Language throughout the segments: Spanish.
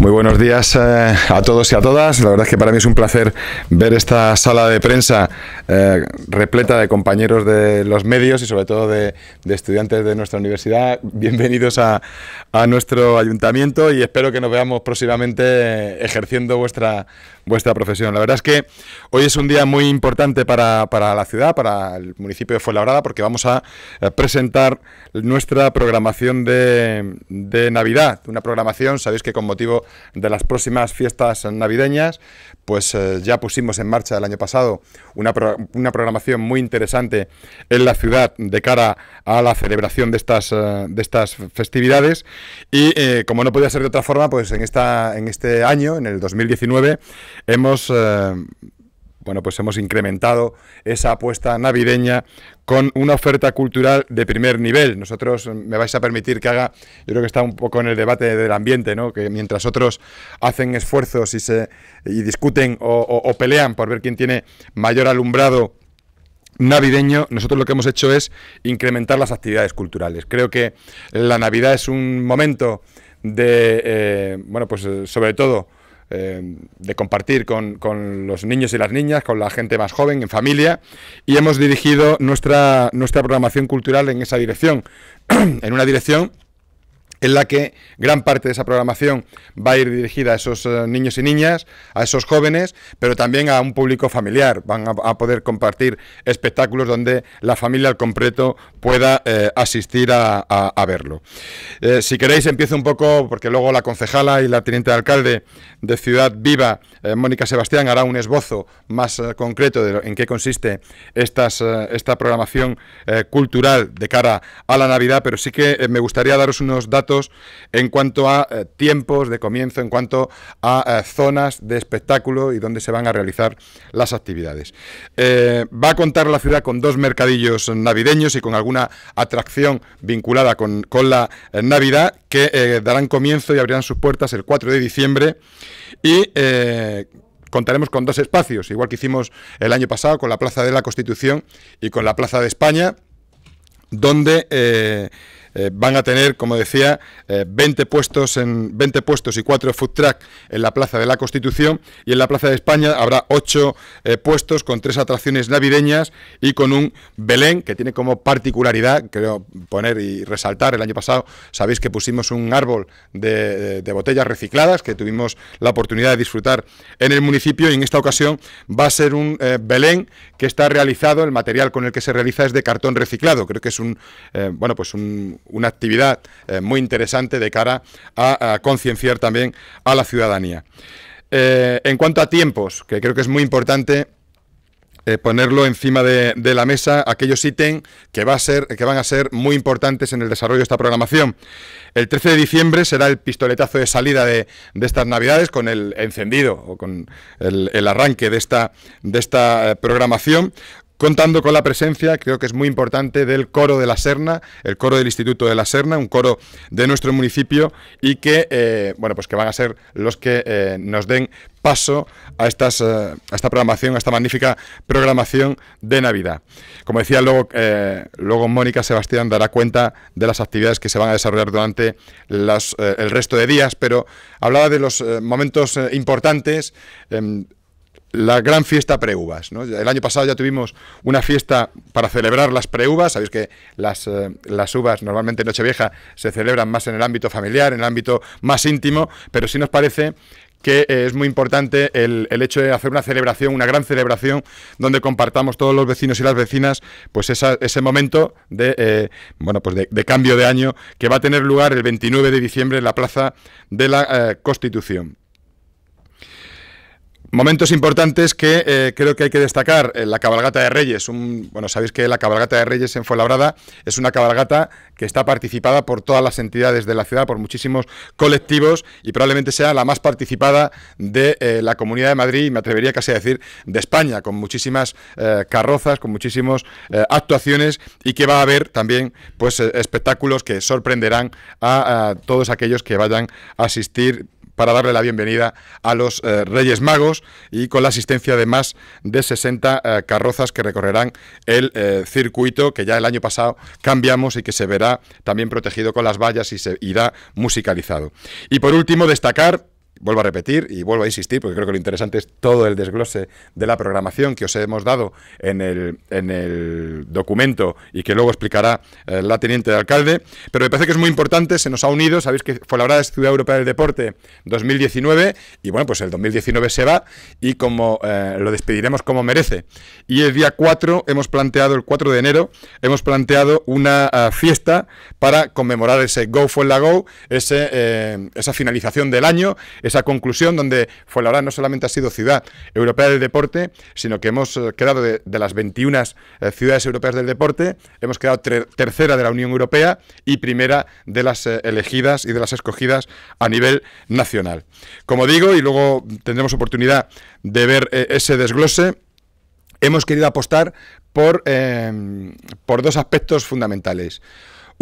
Muy buenos días eh, a todos y a todas. La verdad es que para mí es un placer ver esta sala de prensa eh, repleta de compañeros de los medios y sobre todo de, estudiantes de nuestra universidad. Bienvenidos a, a, nuestro ayuntamiento y espero que nos veamos próximamente eh, ejerciendo vuestra, vuestra profesión. La verdad es que hoy es un día muy importante para, para la ciudad, para el municipio de Fuenlabrada, porque vamos a eh, presentar nuestra programación de, de Navidad. Una programación, sabéis que con motivo de las próximas fiestas navideñas, pues eh, ya pusimos en marcha el año pasado una, una, programación muy interesante en la ciudad de cara a la celebración de estas, eh, de estas festividades. Y eh, como no podía ser de otra forma, pues en, esta, en este año, en el 2019, hemos... Bueno, pues hemos incrementado esa apuesta navideña con una oferta cultural de primer nivel. Nosotros mm, me vais a permitir que haga, yo creo que está un poco en el debate del ambiente, ¿no? Que mientras otros hacen esfuerzos y se y discuten o, pelean por ver quién tiene mayor alumbrado navideño, nosotros lo que hemos hecho es incrementar las actividades culturales. Creo que la Navidad es un momento de, eh, bueno, pues eh, sobre todo eh, de compartir con, con, los niños y las niñas, con la gente más joven, en familia, y hemos dirigido nuestra, nuestra programación cultural en esa dirección, en una dirección en la que gran parte de esa programación va a ir dirigida a esos eh, niños y niñas, a esos jóvenes, pero también a un público familiar. Van a, poder compartir espectáculos donde la familia al completo pueda eh, asistir a, verlo. Eh, si queréis, empiezo un poco, porque luego la concejala y la teniente alcalde de Ciudad Viva, Mónica Sebastián, hará un esbozo más concreto de en qué consiste esta programación cultural de cara a la Navidad, pero sí que me gustaría daros unos datos en cuanto a eh, tiempos de comienzo, en cuanto a eh, zonas de espectáculo y dónde se van a realizar las actividades. Eh, va a contar la ciudad con dos mercadillos navideños y con alguna atracción vinculada con, la Navidad que darán comienzo y abrirán sus puertas el 4 de diciembre y contaremos con dos espacios, igual que hicimos el año pasado con la Plaza de la Constitución y con la Plaza de España, donde eh, van a tener, como decía, 20 eh, puestos en 20 puestos y 4 food track en la Plaza de la Constitución y en la Plaza de España habrá 8 eh, puestos con tres atracciones navideñas y con un Belén que tiene como particularidad, creo poner y resaltar, el año pasado sabéis que pusimos un árbol de, botellas recicladas que tuvimos la oportunidad de disfrutar en el municipio y en esta ocasión va a ser un Belén que está realizado, el material con el que se realiza es de cartón reciclado, creo que es un, bueno, pues un, una actividad eh, muy interesante de cara a, concienciar también a la ciudadanía. Eh, en cuanto a tiempos, que creo que es muy importante eh, ponerlo encima de, la mesa, aquellos ítems que, va a ser, que van a ser muy importantes en el desarrollo de esta programación. El 13 de diciembre será el pistoletazo de salida de, estas Navidades con el encendido o con el, arranque de esta, de esta programación contando con la presencia, creo que es muy importante, del coro de la Serna, el coro del Instituto de la Serna, un coro de nuestro municipio y que, eh, bueno, pues que van a ser los que eh, nos den paso a, estas, eh, esta programación, a esta magnífica programación de Navidad. Como decía, luego, luego Mónica Sebastián dará cuenta de las actividades que se van a desarrollar durante el resto de días, pero hablaba de los momentos importantes em, la gran fiesta pre ¿no? El año pasado ya tuvimos una fiesta para celebrar las pre-Uvas. Sabéis que las, eh, las uvas normalmente en Nochevieja se celebran más en el ámbito familiar, en el ámbito más íntimo, pero sí nos parece que eh, es muy importante el, hecho de hacer una celebración, una gran celebración, donde compartamos todos los vecinos y las vecinas, pues ese momento de, eh, bueno, pues de, de, cambio de año que va a tener lugar el 29 de diciembre en la Plaza de la Constitución. Momentos importantes que eh, creo que hay que destacar. Eh, la cabalgata de Reyes. bueno, sabéis que la cabalgata de Reyes en Fuenlabrada es una cabalgata que está participada por todas las entidades de la ciudad, por muchísimos colectivos y probablemente sea la más participada de eh, la Comunidad de Madrid y me atrevería casi a decir de España, con muchísimas carrozas, con muchísimas actuaciones y que va a haber también pues espectáculos que sorprenderán a todos aquellos que vayan a asistir para darle la bienvenida a los eh, Reyes Magos y con la asistencia de más de 60 eh, carrozas que recorrerán el eh, circuito que ya el año pasado cambiamos y que se verá también protegido con las vallas y se irá musicalizado. Y por último, destacar vuelvo a repetir y vuelvo a insistir, porque creo que lo interesante es todo el desglose de la programación que os hemos dado en el, en el documento y que luego explicará eh, la teniente de alcalde. Pero me parece que es muy importante, se nos ha unido, sabéis que fue la hora de Ciudad Europea del Deporte 2019, y bueno, pues el 2019 se va y como eh, lo despediremos como merece. Y el día 4 hemos planteado, el 4 de enero, hemos planteado una eh, fiesta para conmemorar ese Go for la Go, ese, esa finalización del año, esa conclusión donde hora no solamente ha sido ciudad europea del deporte, sino que hemos eh, quedado de, las 21 eh, ciudades europeas del deporte, hemos quedado tercera de la Unión Europea y primera de las eh, elegidas y de las escogidas a nivel nacional. Como digo, y luego tendremos oportunidad de ver ese desglose, hemos querido apostar por, por dos aspectos fundamentales.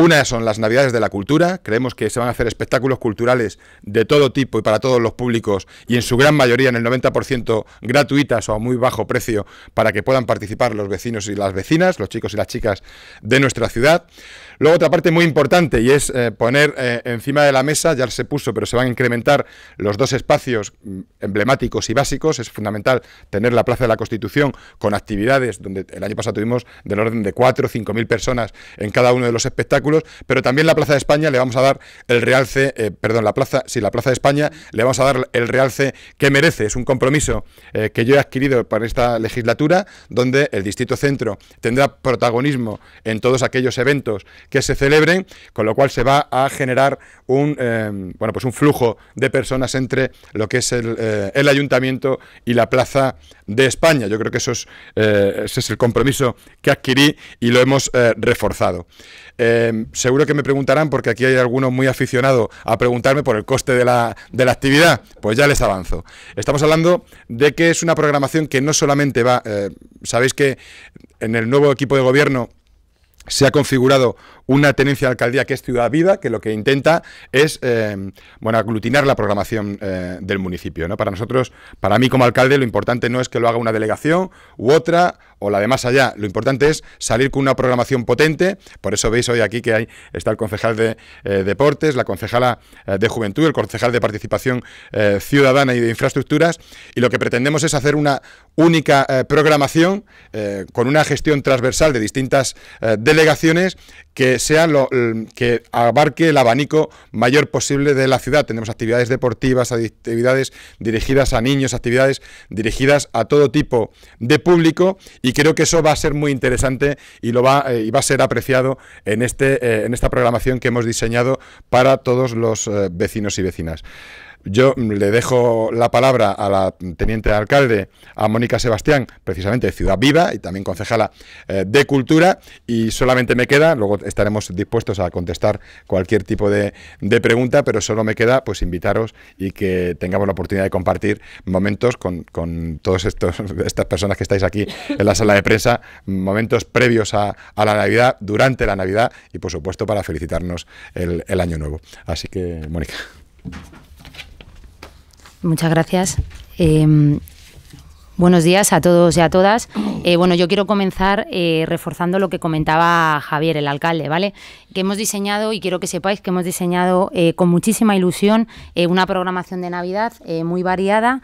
Una son las Navidades de la Cultura. Creemos que se van a hacer espectáculos culturales de todo tipo y para todos los públicos y en su gran mayoría, en el 90%, gratuitas o a muy bajo precio para que puedan participar los vecinos y las vecinas, los chicos y las chicas de nuestra ciudad. Luego otra parte muy importante y es eh, poner eh, encima de la mesa, ya se puso, pero se van a incrementar los dos espacios mm, emblemáticos y básicos. Es fundamental tener la Plaza de la Constitución con actividades donde el año pasado tuvimos del orden de 4 o 5 mil personas en cada uno de los espectáculos pero también la Plaza de España le vamos a dar el realce, eh, perdón, la Plaza, sí, la Plaza de España le vamos a dar el realce que merece. Es un compromiso eh, que yo he adquirido para esta legislatura, donde el Distrito Centro tendrá protagonismo en todos aquellos eventos que se celebren, con lo cual se va a generar un, eh, bueno, pues un flujo de personas entre lo que es el, Ayuntamiento y la Plaza de España. Yo creo que eso es, ese es el compromiso que adquirí y lo hemos reforzado seguro que me preguntarán, porque aquí hay algunos muy aficionados a preguntarme por el coste de la, de la, actividad, pues ya les avanzo. Estamos hablando de que es una programación que no solamente va, eh, sabéis que en el nuevo equipo de gobierno se ha configurado una tenencia de alcaldía que es Ciudad Viva, que lo que intenta es eh, bueno, aglutinar la programación eh, del municipio. Para nosotros, para mí como alcalde, lo importante no es que lo haga una delegación u otra o la de más allá. Lo importante es salir con una programación potente. Por eso veis hoy aquí que hay, está el concejal de eh, deportes, la concejala eh, de juventud, el concejal de participación eh, ciudadana y de infraestructuras. Y lo que pretendemos es hacer una única programación con una gestión transversal de distintas delegaciones que sea lo que abarque el abanico mayor posible de la ciudad. Tenemos actividades deportivas, actividades dirigidas a niños, actividades dirigidas a todo tipo de público y creo que eso va a ser muy interesante y lo va, eh, y va a ser apreciado en, este, eh, en esta programación que hemos diseñado para todos los eh, vecinos y vecinas. Yo le dejo la palabra a la teniente de alcalde, a Mónica Sebastián, precisamente de Ciudad Viva y también concejala eh, de Cultura, y solamente me queda, luego estaremos dispuestos a contestar cualquier tipo de, pregunta, pero solo me queda pues invitaros y que tengamos la oportunidad de compartir momentos con, con todas estas personas que estáis aquí en la sala de prensa, momentos previos a, la Navidad, durante la Navidad y por supuesto para felicitarnos el año nuevo. Así que, Mónica. Muchas gracias. Em, buenos días a todos y a todas. Eh, bueno, yo quiero comenzar eh, reforzando lo que comentaba Javier, el alcalde, ¿vale? Que hemos diseñado, y quiero que sepáis que hemos diseñado eh, con muchísima ilusión una programación de Navidad muy variada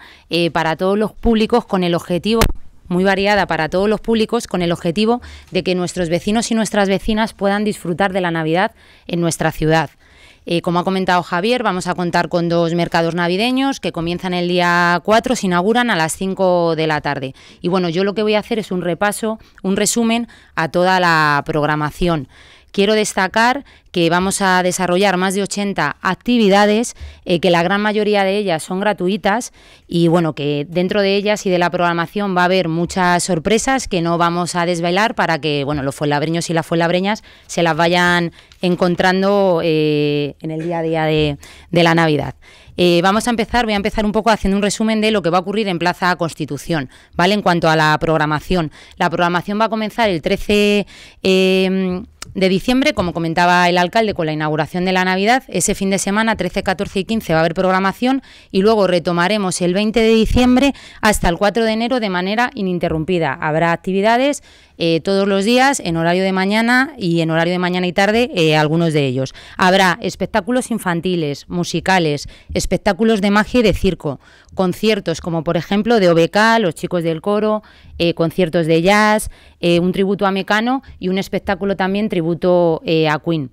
para todos los públicos con el objetivo muy variada para todos los públicos con el objetivo de que nuestros vecinos y nuestras vecinas puedan disfrutar de la Navidad en nuestra ciudad. Eh, como ha comentado Javier, vamos a contar con dos mercados navideños que comienzan el día 4, se inauguran a las 5 de la tarde. Y bueno, yo lo que voy a hacer es un repaso, un resumen a toda la programación. Quiero destacar que vamos a desarrollar más de 80 actividades, eh, que la gran mayoría de ellas son gratuitas y bueno, que dentro de ellas y de la programación va a haber muchas sorpresas que no vamos a desvelar para que bueno, los fuenlabreños y las fuenlabreñas se las vayan encontrando eh, en el día a día de, la Navidad. Eh, vamos a empezar, voy a empezar un poco haciendo un resumen de lo que va a ocurrir en Plaza Constitución, ¿vale? En cuanto a la programación. La programación va a comenzar el 13 de diciembre, como comentaba el alcalde con la inauguración de la Navidad. Ese fin de semana, 13, 14 y 15, va a haber programación y luego retomaremos el 20 de diciembre hasta el 4 de enero de manera ininterrumpida. Habrá actividades eh, todos los días en horario de mañana y en horario de mañana y tarde eh, algunos de ellos. Habrá espectáculos infantiles, musicales, espectáculos de magia y de circo, conciertos como por ejemplo de OBK, los chicos del coro, eh, conciertos de jazz, un tributo a Mecano y un espectáculo también tributo a Queen.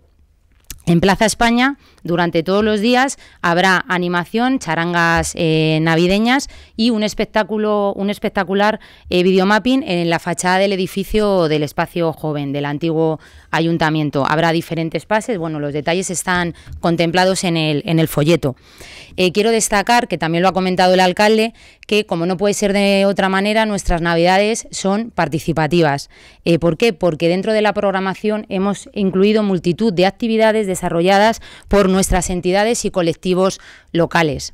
En Plaza España durante todos los días habrá animación, charangas eh, navideñas y un espectáculo, un espectacular eh, videomapping en la fachada del edificio del espacio joven del antiguo ayuntamiento. Habrá diferentes pases, bueno, los detalles están contemplados en el, folleto. Eh, quiero destacar, que también lo ha comentado el alcalde, que como no puede ser de otra manera, nuestras navidades son participativas. ¿Por qué? Porque dentro de la programación hemos incluido multitud de actividades desarrolladas por nuestras entidades y colectivos locales.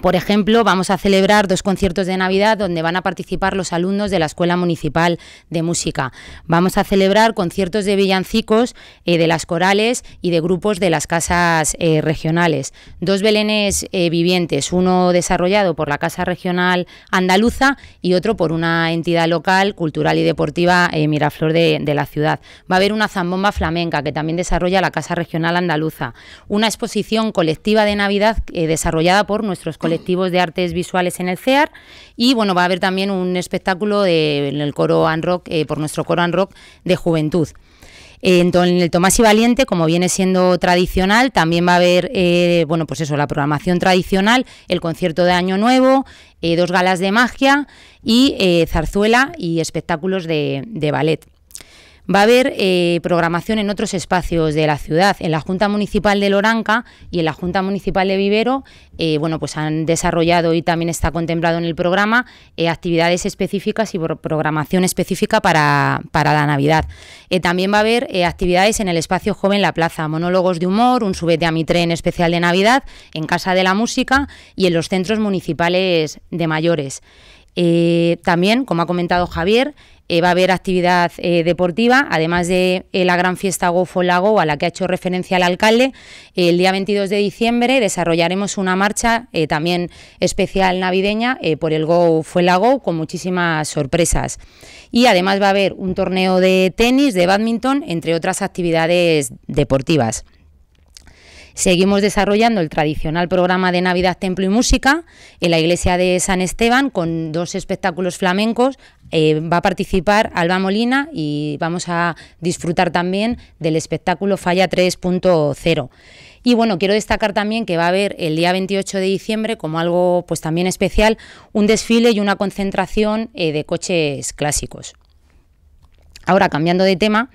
Por ejemplo, vamos a celebrar dos conciertos de Navidad donde van a participar los alumnos de la Escuela Municipal de Música. Vamos a celebrar conciertos de villancicos eh, de las corales y de grupos de las casas eh, regionales. Dos belenes eh, vivientes, uno desarrollado por la Casa Regional Andaluza y otro por una entidad local, cultural y deportiva Miraflor de, de la ciudad. Va a haber una zambomba flamenca que también desarrolla la Casa Regional Andaluza. Una exposición colectiva de Navidad desarrollada por nuestros colectivos de artes visuales en el CEAR y bueno, va a haber también un espectáculo en el coro and rock, eh, por nuestro coro and rock de juventud. Eh, en el Tomás y Valiente, como viene siendo tradicional, también va a haber, eh, bueno, pues eso, la programación tradicional, el concierto de Año Nuevo, dos galas de magia y zarzuela y espectáculos de ballet. Va a haber eh, programación en otros espacios de la ciudad. En la Junta Municipal de Loranca y en la Junta Municipal de Vivero, eh, bueno, pues han desarrollado y también está contemplado en el programa eh, actividades específicas y programación específica para, para la Navidad. también va a haber actividades en el espacio joven La Plaza, monólogos de humor, un subete a mi tren especial de Navidad, en Casa de la Música y en los centros municipales de mayores. Eh, también, como ha comentado Javier, eh, va a haber actividad eh, deportiva, además de eh, la gran fiesta Gofo a la que ha hecho referencia el alcalde. el día 22 de diciembre desarrollaremos una marcha también especial navideña por el Go con muchísimas sorpresas. Y además va a haber un torneo de tenis, de badminton, entre otras actividades deportivas. Seguimos desarrollando el tradicional programa de Navidad, Templo y Música en la iglesia de San Esteban con dos espectáculos flamencos. Eh, va a participar Alba Molina y vamos a disfrutar también del espectáculo Falla 3.0. Y bueno, quiero destacar también que va a haber el día 28 de diciembre, como algo pues también especial, un desfile y una concentración eh, de coches clásicos. Ahora, cambiando de tema,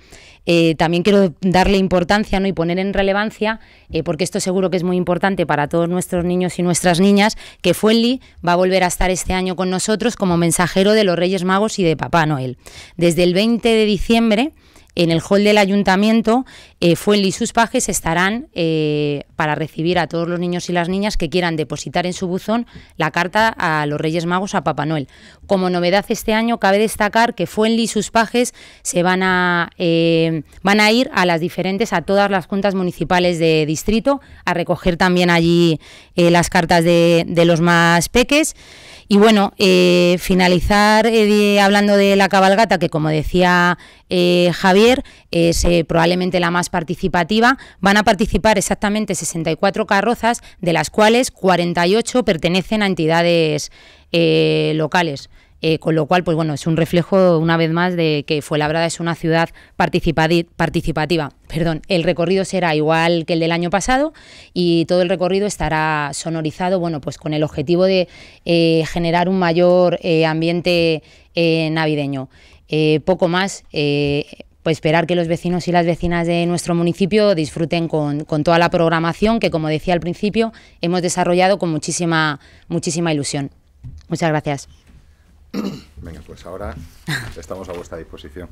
eh, también quiero darle importancia ¿no? y poner en relevancia, eh, porque esto seguro que es muy importante para todos nuestros niños y nuestras niñas, que Fuenli va a volver a estar este año con nosotros como mensajero de los Reyes Magos y de Papá Noel. Desde el 20 de diciembre en el hall del ayuntamiento eh, Fuenli y sus pajes estarán eh, para recibir a todos los niños y las niñas que quieran depositar en su buzón la carta a los Reyes Magos a Papá Noel. Como novedad este año cabe destacar que Fuenli y sus pajes se van a, eh, van a ir a las diferentes, a todas las juntas municipales de distrito, a recoger también allí eh, las cartas de, los más peques. Y bueno, finalizar hablando de la cabalgata, que como decía Javier, es probablemente la más participativa van a participar exactamente 64 carrozas, de las cuales 48 pertenecen a entidades eh, locales. Eh, con lo cual, pues bueno, es un reflejo una vez más de que labrada es una ciudad participativa. Perdón, el recorrido será igual que el del año pasado y todo el recorrido estará sonorizado, bueno, pues con el objetivo de eh, generar un mayor ambiente navideño. poco más pues esperar que los vecinos y las vecinas de nuestro municipio disfruten con, toda la programación que, como decía al principio, hemos desarrollado con muchísima, muchísima ilusión. Muchas gracias. Venga, pues ahora estamos a vuestra disposición.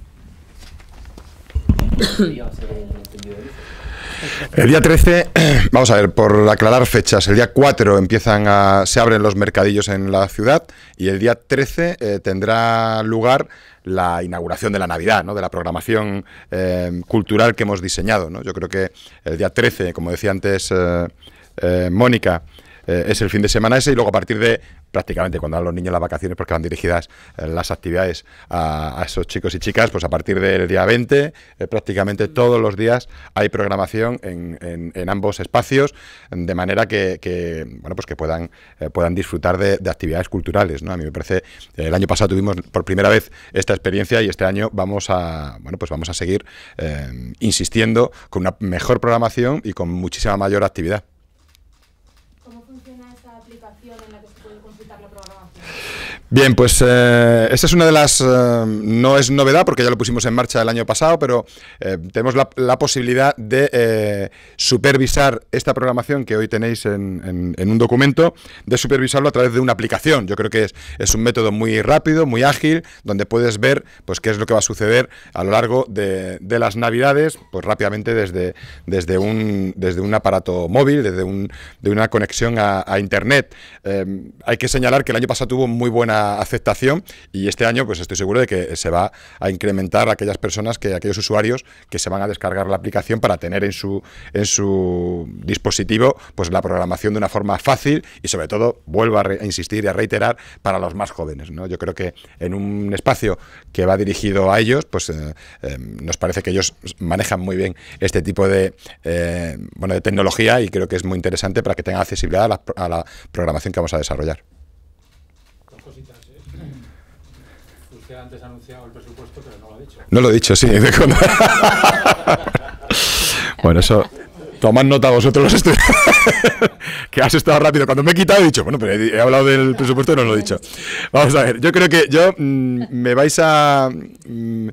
El día 13, vamos a ver, por aclarar fechas, el día 4 empiezan a, se abren los mercadillos en la ciudad y el día 13 eh, tendrá lugar la inauguración de la Navidad, ¿no? de la programación eh, cultural que hemos diseñado. ¿no? Yo creo que el día 13, como decía antes eh, eh, Mónica, es el fin de semana ese y luego a partir de, prácticamente cuando dan los niños las vacaciones, porque van dirigidas eh, las actividades a, esos chicos y chicas, pues a partir del día 20, eh, prácticamente todos los días hay programación en, ambos espacios, de manera que, bueno, pues que puedan, eh, puedan disfrutar de, actividades culturales. ¿no? A mí me parece, el año pasado tuvimos por primera vez esta experiencia y este año vamos a, bueno, pues vamos a seguir insistiendo con una mejor programación y con muchísima mayor actividad. Bien, pues eh, esta es una de las... Eh, no es novedad porque ya lo pusimos en marcha el año pasado, pero eh, tenemos la, posibilidad de eh, supervisar esta programación que hoy tenéis en, un documento, de supervisarlo a través de una aplicación. Yo creo que es, un método muy rápido, muy ágil, donde puedes ver pues, qué es lo que va a suceder a lo largo de, las Navidades, pues rápidamente desde, desde, un, desde un aparato móvil, desde un, de una conexión a Internet. hay que señalar que el año pasado tuvo muy buena aceptación y este año pues estoy seguro de que se va a incrementar aquellas personas, que aquellos usuarios que se van a descargar la aplicación para tener en su, en su dispositivo pues la programación de una forma fácil y sobre todo, vuelvo a, insistir y a reiterar, para los más jóvenes. ¿no? Yo creo que en un espacio que va dirigido a ellos, pues eh, eh, nos parece que ellos manejan muy bien este tipo de, eh, bueno, de tecnología y creo que es muy interesante para que tengan accesibilidad a la programación que vamos a desarrollar. el presupuesto, pero no lo ha dicho. No lo he dicho, sí. bueno, eso. Tomad nota vosotros los estudiantes. que has estado rápido. Cuando me he quitado he dicho, bueno, pero he, hablado del presupuesto y no lo he dicho. Vamos a ver, yo creo que yo mm, me vais a... Mm,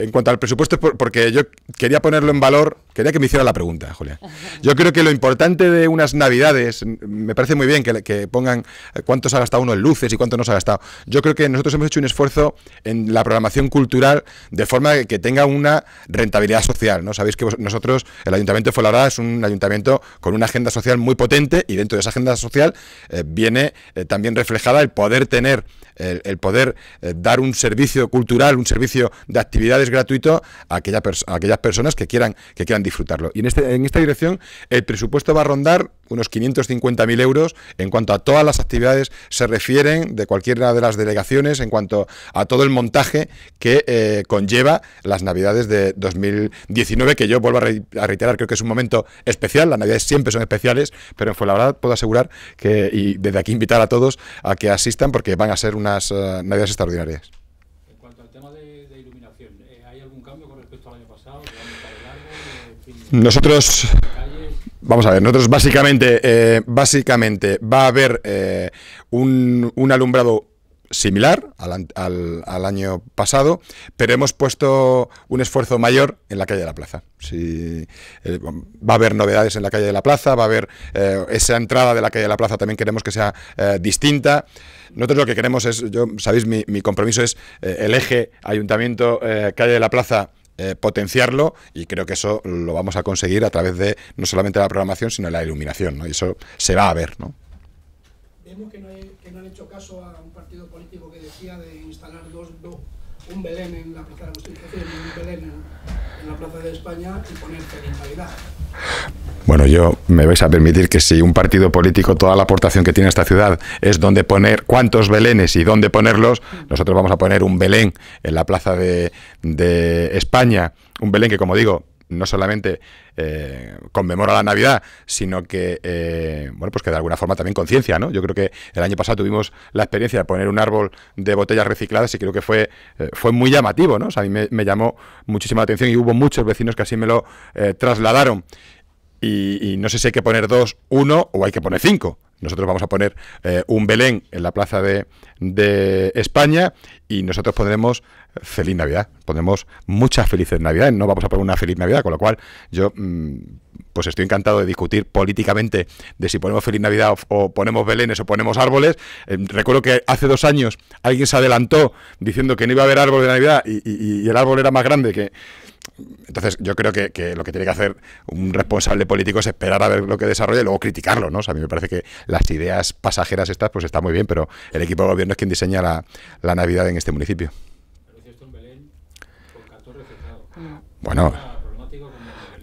en cuanto al presupuesto, porque yo quería ponerlo en valor, quería que me hiciera la pregunta, Julia. Yo creo que lo importante de unas navidades, me parece muy bien que, pongan eh, cuántos ha gastado uno en luces y cuánto no se ha gastado. Yo creo que nosotros hemos hecho un esfuerzo en la programación cultural de forma que tenga una rentabilidad social. ¿no? Sabéis que nosotros, el Ayuntamiento de Fuenlabrada es un ayuntamiento con una agenda social muy potente y dentro de esa agenda social eh, viene eh, también reflejada el poder tener, el, poder dar un servicio cultural, un servicio de actividades gratuito a, aquellas personas que quieran, que quieran disfrutarlo. Y en, este, en esta dirección el presupuesto va a rondar unos 550.000 euros en cuanto a todas las actividades se refieren de cualquiera de las delegaciones, en cuanto a todo el montaje que eh, conlleva las Navidades de 2019, que yo vuelvo a, reiterar, creo que es un momento especial, las Navidades siempre son especiales, pero en verdad puedo asegurar que, y desde aquí invitar a todos a que asistan porque van a ser unas eh, Navidades extraordinarias. Nosotros, vamos a ver, nosotros básicamente, eh, básicamente va a haber eh, un, alumbrado similar al, año pasado, pero hemos puesto un esfuerzo mayor en la calle de la plaza. Si, eh, va a haber novedades en la calle de la plaza, va a haber esa entrada de la calle de la plaza también queremos que sea distinta. Nosotros lo que queremos es, yo sabéis, mi, mi compromiso es el eje ayuntamiento, calle de la plaza. Eh, potenciarlo y creo que eso lo vamos a conseguir a través de no solamente la programación, sino la iluminación, ¿no? Y eso se va a ver, ¿no? Vemos que no, han hecho caso a un partido político que decía de instalar dos, dos un Belén en la Plaza de la y un Belén en, la Plaza de España y Bueno, yo me vais a permitir que si un partido político, toda la aportación que tiene esta ciudad es dónde poner cuántos belenes y dónde ponerlos, nosotros vamos a poner un belén en la plaza de España, un belén que, como digo, no solamente eh, conmemora la Navidad, sino que, eh, bueno, pues que de alguna forma también conciencia, ¿no? Yo creo que el año pasado tuvimos la experiencia de poner un árbol de botellas recicladas y creo que fue, eh, fue muy llamativo, ¿no? O sea, a mí me, llamó muchísima atención y hubo muchos vecinos que así me lo trasladaron. y no sé si hay que poner dos, uno o hay que poner cinco. Nosotros vamos a poner eh, un Belén en la plaza de, España y nosotros pondremos eh, feliz Navidad. Pondremos muchas felices Navidades. No vamos a poner una feliz Navidad, con lo cual yo mm, pues estoy encantado de discutir políticamente de si ponemos feliz Navidad o, ponemos belenes o ponemos árboles. Eh, recuerdo que hace dos años alguien se adelantó diciendo que no iba a haber árbol de Navidad y el árbol era más grande que entonces, yo creo que, lo que tiene que hacer un responsable político es esperar a ver lo que desarrolla y luego criticarlo, ¿no? a mí me parece que las ideas pasajeras estas, pues está muy bien, pero el equipo de gobierno es quien diseña la, Navidad en este municipio. Bueno.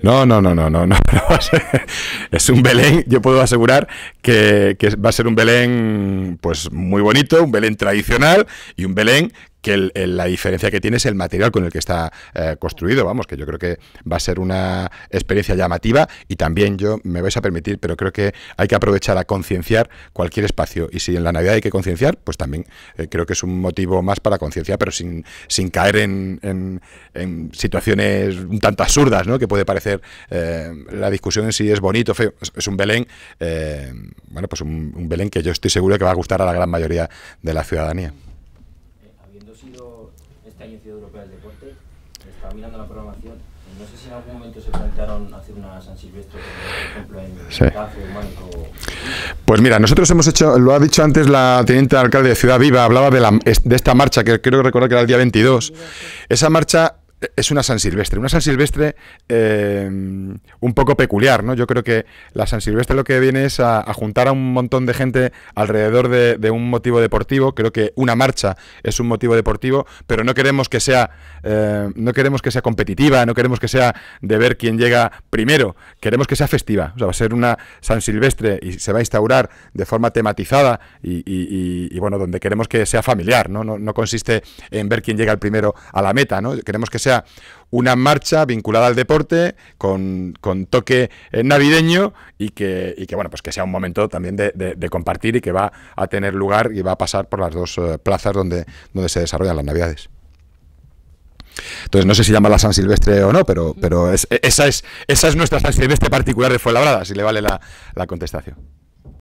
No, no, no, no, no, no. es un Belén, yo puedo asegurar que, que va a ser un Belén pues muy bonito, un Belén tradicional y un Belén que la diferencia que tiene es el material con el que está eh, construido, vamos, que yo creo que va a ser una experiencia llamativa y también yo me vais a permitir, pero creo que hay que aprovechar a concienciar cualquier espacio y si en la Navidad hay que concienciar, pues también eh, creo que es un motivo más para concienciar, pero sin, caer en, situaciones un tanto absurdas, ¿no? Que puede parecer eh, la discusión en si es bonito, feo, es, un Belén, bueno, pues un Belén que yo estoy seguro que va a gustar a la gran mayoría de la ciudadanía. mirando la programación, no sé si en algún momento se plantearon hacer una San Silvestre, por ejemplo, en sí. Pues mira, nosotros hemos hecho, lo ha dicho antes la teniente alcalde de Ciudad Viva, hablaba de, la, de esta marcha, que creo recordar que era el día 22. Esa marcha es una San Silvestre, una San Silvestre eh, un poco peculiar, ¿no? Yo creo que la San Silvestre lo que viene es a, juntar a un montón de gente alrededor de, un motivo deportivo. Creo que una marcha es un motivo deportivo, pero no queremos que sea, eh, no queremos que sea competitiva, no queremos que sea de ver quién llega primero. Queremos que sea festiva. va a ser una San Silvestre y se va a instaurar de forma tematizada y, bueno, donde queremos que sea familiar, ¿no? ¿no? No consiste en ver quién llega el primero a la meta, ¿no? Queremos que sea sea una marcha vinculada al deporte, con, toque eh, navideño y que, bueno, pues que sea un momento también de, compartir y que va a tener lugar y va a pasar por las dos eh, plazas donde, donde se desarrollan las navidades. Entonces, no sé si llama la San Silvestre o no, pero, pero e-, esa, es, esa es nuestra San Silvestre particular de Fuenlabrada, si le vale la contestación.